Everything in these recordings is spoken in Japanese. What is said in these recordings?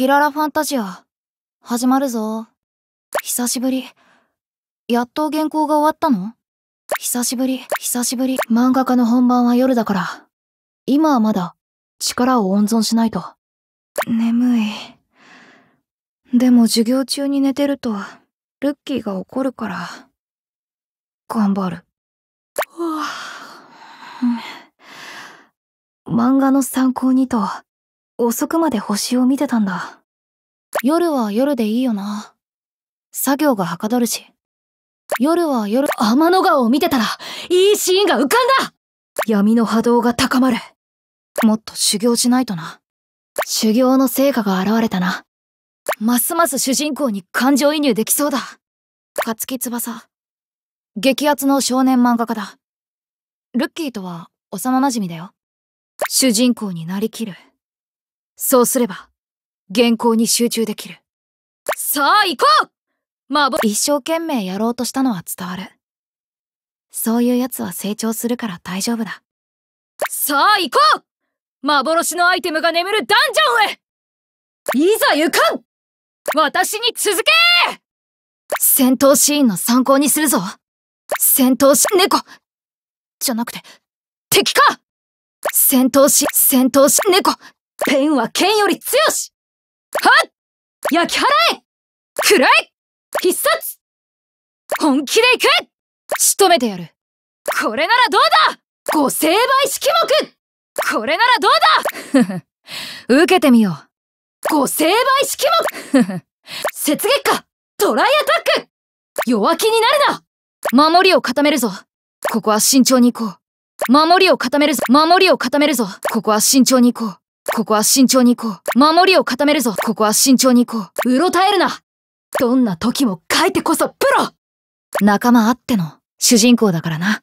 キララファンタジア、始まるぞ。久しぶり。やっと原稿が終わったの久しぶり、久しぶり。漫画家の本番は夜だから。今はまだ、力を温存しないと。眠い。でも授業中に寝てると、ルッキーが怒るから、頑張る。漫画の参考にと、遅くまで星を見てたんだ。夜は夜でいいよな。作業がはかどるし。夜は夜、天の川を見てたら、いいシーンが浮かんだ闇の波動が高まる。もっと修行しないとな。修行の成果が現れたな。ますます主人公に感情移入できそうだ。勝木翼。激アツの少年漫画家だ。ルッキーとは幼馴染だよ。主人公になりきる。そうすれば、原稿に集中できる。さあ行こうまぼ、一生懸命やろうとしたのは伝わる。そういう奴は成長するから大丈夫だ。さあ行こう幻のアイテムが眠るダンジョンへいざ行かん私に続け戦闘シーンの参考にするぞ戦闘し、猫じゃなくて、敵か戦闘し、戦闘し、猫ペンは剣より強しはっ焼き払え食らえ必殺本気で行く仕留めてやるこれならどうだご成敗式目これならどうだ 受けてみようご成敗式目 雪月花トライアタック弱気になるな守りを固めるぞここは慎重に行こう守りを固めるぞ守りを固めるぞここは慎重に行こうここは慎重に行こう。守りを固めるぞ。ここは慎重に行こう。うろたえるな。どんな時も書いてこそプロ仲間あっての主人公だからな。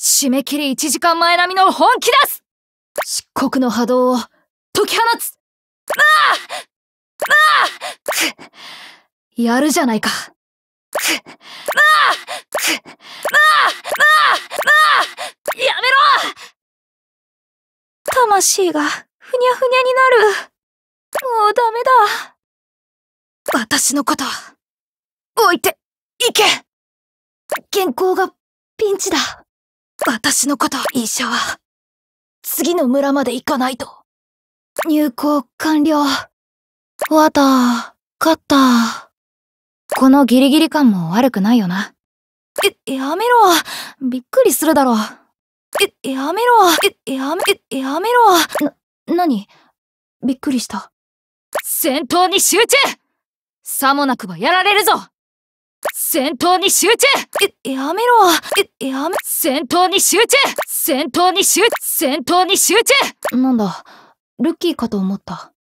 締め切り1時間前並みの本気出す漆黒の波動を解き放つなあなあやるじゃないか。なあなあなあなあやめろ魂が。ふにゃふにゃになる。もうダメだ。私のこと、置いて、いけ健康がピンチだ。私のこと、医者は、次の村まで行かないと。入校完了。わた、勝った。このギリギリ感も悪くないよな。え、やめろ。びっくりするだろ。え、やめろ。え、やめ、え、やめろ。何びっくりした。戦闘に集中さもなくばやられるぞ戦闘に集中え、やめろえ、やめ、戦闘に集中戦闘に集、戦闘に集中なんだ、ルッキーかと思った。